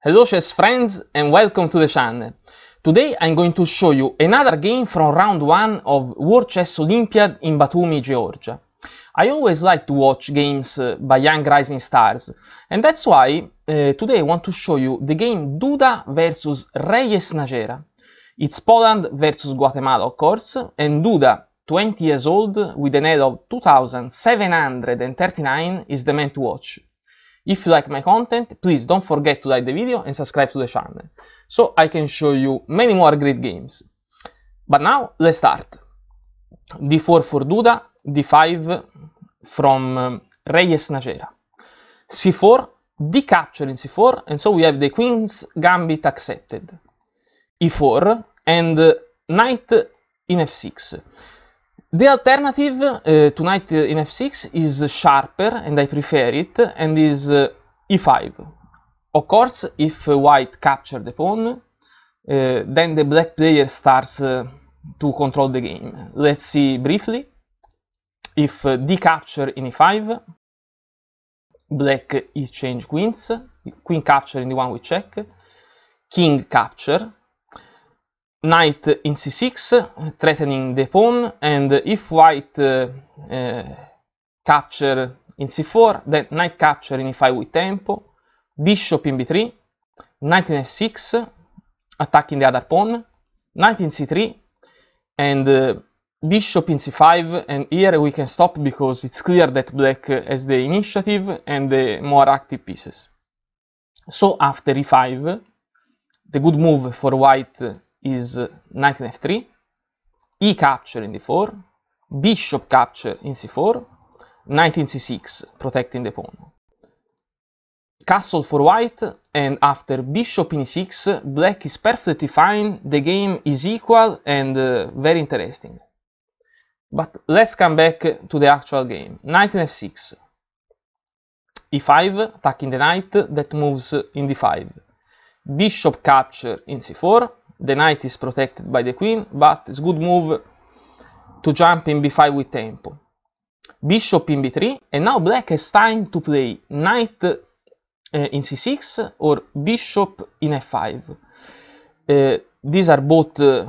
Hello chess friends and welcome to the channel. Today I'm going to show you another game from round 1 of World Chess Olympiad in Batumi, Georgia. I always like to watch games uh, by young rising stars and that's why uh, today I want to show you the game Duda vs Reyes Najera. It's Poland versus Guatemala of course and Duda, 20 years old with an head of 2739 is the man to watch. If you like my content, please don't forget to like the video and subscribe to the channel, so I can show you many more great games. But now, let's start. d4 for Duda, d5 from um, Reyes Nacera. c4, d capture in c4, and so we have the queen's gambit accepted. e4, and uh, knight in f6. The alternative uh, eh, to knight in f6 is sharper, and I prefer it, and is uh, eh, e5. Of course, if white captures the pawn, uh, then the black player starts to control the game. Let's see briefly. If d capture in e5, black exchange queens, queen capture in the one we check, king capture, knight in c6 threatening the pawn and if white uh, uh, capture in c4 then knight capture in e5 with tempo bishop in b3 knight in f6 attacking the other pawn knight in c3 and uh, bishop in c5 and here we can stop because it's clear that black has the initiative and the more active pieces so after e5 the good move for white is knight in f3, e capture in d4, bishop capture in c4, knight in c6, protecting the pawn. Castle for white, and after bishop in e6, black is perfectly fine, the game is equal and uh, very interesting. But let's come back to the actual game. Knight in f6, e5, attacking the knight, that moves in d5. Bishop capture in c4, the knight is protected by the queen, but it's good move to jump in b5 with tempo. Bishop in b3, and now black has time to play knight uh, in c6 or bishop in f5. Uh, eh, these are both uh,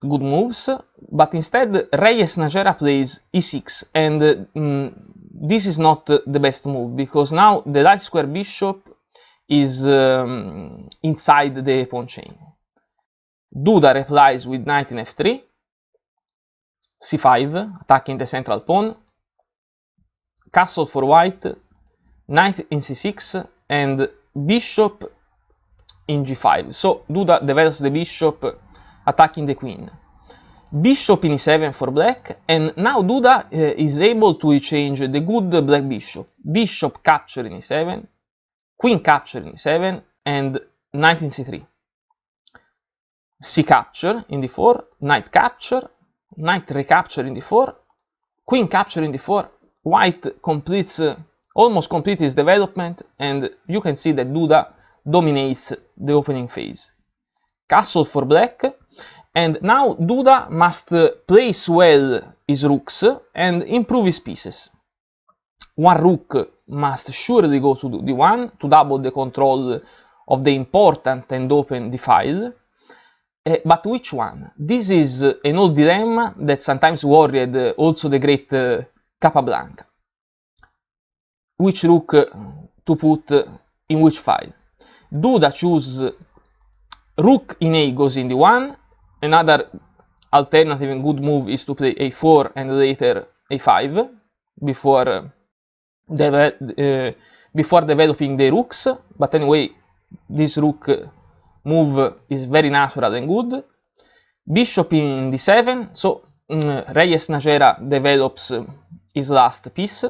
good moves, but instead Reyes Najera plays e6, and uh, this is not uh, the best move because now the light square bishop is um, inside the pawn chain. Duda replies with knight in f3, c5, attacking the central pawn, castle for white, knight in c6, and bishop in g5. So Duda develops the bishop attacking the queen. Bishop in e7 for black, and now Duda uh, is able to exchange the good black bishop. Bishop capture in e7, queen capture in e7, and knight in c3. C capture in d4, knight capture, knight recapture in d4, queen capture in d4, white completes, uh, almost completes his development, and you can see that Duda dominates the opening phase. Castle for black, and now Duda must uh, place well his rooks and improve his pieces. One rook must surely go to d1 to double the control of the important and open D file, uh, but which one? This is eh, an old dilemma that sometimes worried eh, also the great Capablanca. Which rook to put in which file? Duda choose rook in a goes in the one Another alternative and good move is to play a4 and later a5 before, uh, before developing the rooks. But anyway, this rook move is very natural and good. Bishop in d7, so mm, Reyes Najera develops um, his last piece.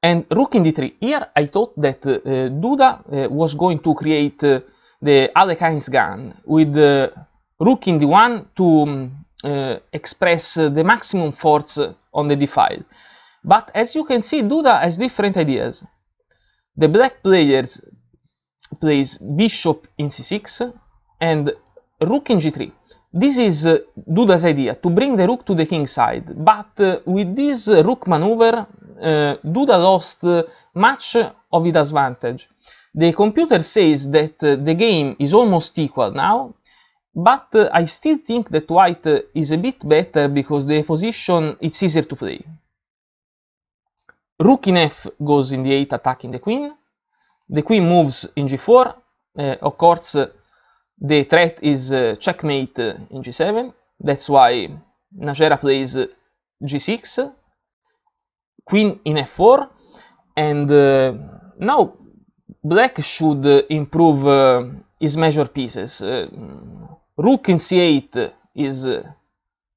And rook in d3. Here I thought that uh, Duda uh, was going to create uh, the Alekhine's gun with uh, rook in d1 to um, express the maximum force on the d file. But as you can see, Duda has different ideas. The black players plays bishop in c6 and rook in g3. This is uh, Duda's idea, to bring the rook to the king side, but uh, with this uh, rook maneuver, uh, Duda lost uh, much of its advantage. The computer says that uh, the game is almost equal now, but I still think that white is a bit better because the position it's easier to play. Rook in f goes in the 8 attacking the queen, the queen moves in g4. Uh, of course, the threat is uh, checkmate uh, in g7. That's why Najera plays g6, queen in f4, and uh, now black should improve uh, his major pieces. rook in c8 is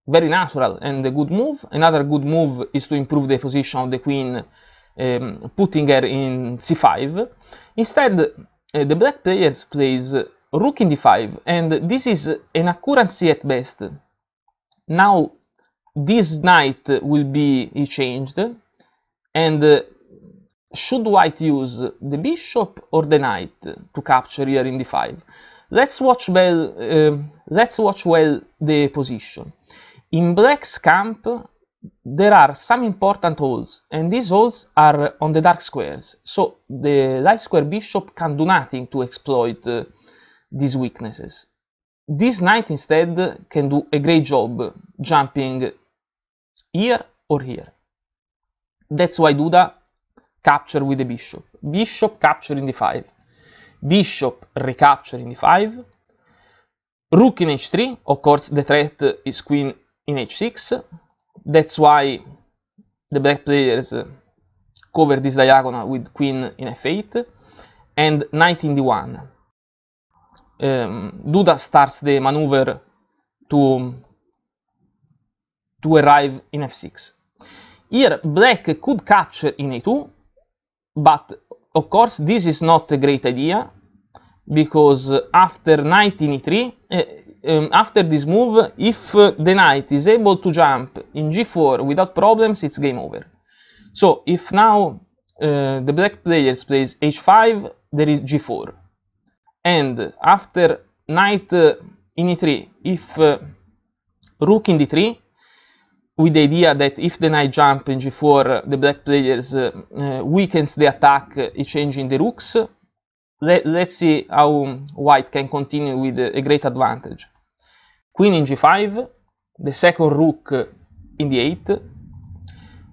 very natural and a good move. Another good move is to improve the position of the queen um, putting her in c5. Instead, uh, the black player plays rook in d5, and this is an accuracy at best. Now, this knight will be changed, and uh, should white use the bishop or the knight to capture here in d5? Let's watch well, uh, let's watch well the position. In black's camp, there are some important holes, and these holes are on the dark squares, so the light square bishop can do nothing to exploit uh, these weaknesses. This knight instead can do a great job jumping here or here. That's why Duda capture with the bishop. Bishop capturing d5. Bishop recapturing d5. Rook in h3, of course the threat is queen in h6, that's why the black players cover this diagonal with queen in f8 and knight in d1. Um, Duda starts the maneuver to, to arrive in f6. Here black could capture in a2, but of course this is not a great idea, because after knight in e3, uh, eh, um, after this move, if the knight is able to jump in g4 without problems it's game over so if now uh, the black players plays h5 there is g4 and after knight uh, in e3 if uh, rook in d3 with the idea that if the knight jump in g4 uh, the black players uh, uh, weakens the attack changing the rooks let, us see how white can continue with a great advantage queen in g5 the second rook in the 8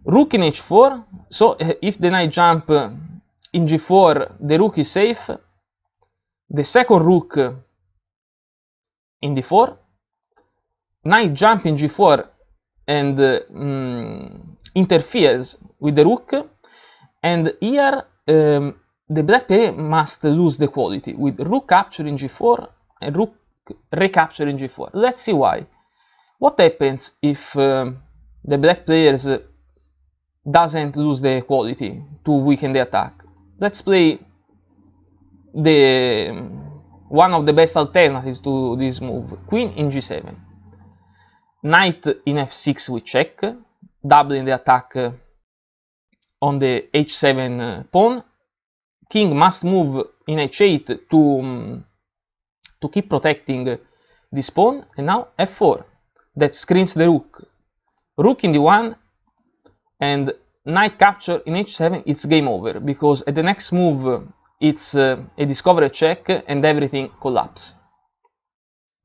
rook in h4 so eh, if the knight jump in g4 the rook is safe the second rook in d4 knight jump in g4 and um, interferes with the rook and here um, the black player must lose the quality with rook capture in g4 and rook recapture in g4 let's see why what happens if um, the black players doesn't lose the quality to weaken the attack. Let's play the um, one of the best alternatives to this move, queen in g7. Knight in f6 we check, doubling the attack uh, on the h7 uh, pawn. King must move in h8 to, um, to keep protecting uh, this pawn, and now f4. That screens the rook rook in d1 and knight capture in h7 it's game over because at the next move uh, it's uh, a discovery check and everything collapses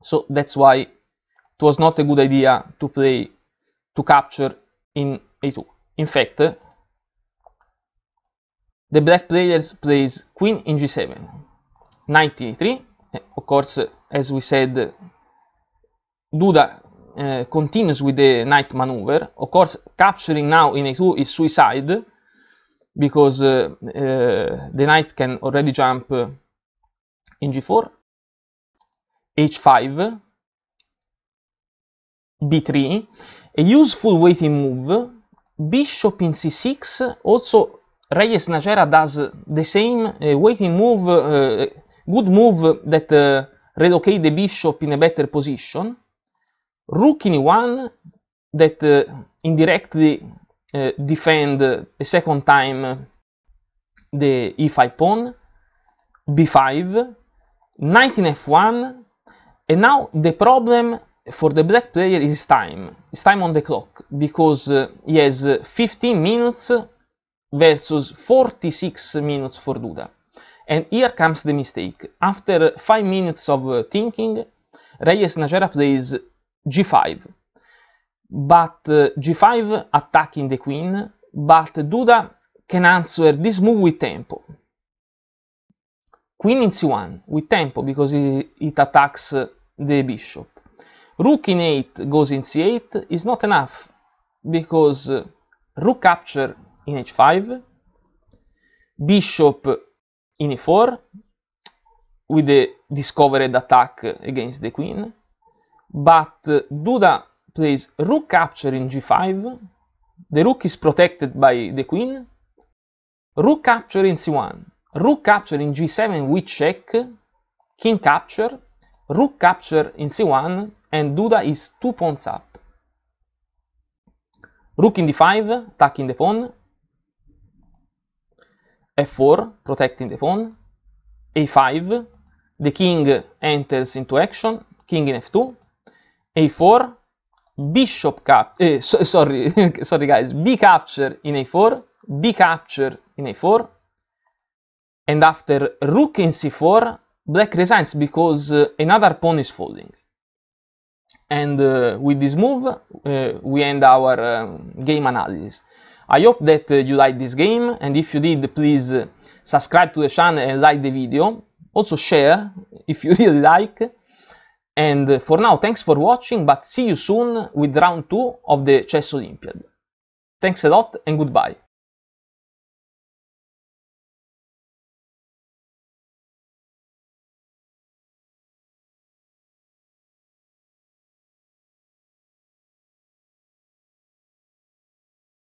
so that's why it was not a good idea to play to capture in a2 in fact uh, the black players plays queen in g7 knight e3 of course as we said duda uh, continues with the night maneuver. Of course, capturing now in A2 is suicide, because uh, the knight can already jump in G4, H5, B3. A useful waiting move, bishop in C6, also Reyes Najera does the same waiting move, good move that relocate the bishop in a better position. Rook in e1 that uh, indirectly uh, defend uh, a second time the e5 pawn, b5, knight in f1, and now the problem for the black player is time. It's time on the clock, because uh, he has 15 minutes versus 46 minutes for Duda. And here comes the mistake. After 5 minutes of uh, thinking, Reyes Najera plays g5 but uh, g5 attacking the queen but Duda can answer this move with tempo queen in c1 with tempo because it, it attacks uh, the bishop rook in 8 goes in c8 is not enough because uh, rook capture in h5 bishop in e4 with the discovered attack against the queen but uh, Duda plays rook capture in g5, the rook is protected by the queen, rook capture in c1, rook capture in g7 we check, king capture, rook capture in c1, and Duda is two pawns up. Rook in d5, attacking the pawn, f4, protecting the pawn, a5, the king enters into action, king in f2, a4 bishop cap eh, so, sorry sorry guys b capture in a4 b capture in a4 and after rook in c4 black resigns because uh, another pawn is folding and uh, with this move uh, we end our um, game analysis i hope that you liked this game and if you did please subscribe to the channel and like the video also share if you really like and for now, thanks for watching, but see you soon with round 2 of the Chess Olympiad. Thanks a lot and goodbye.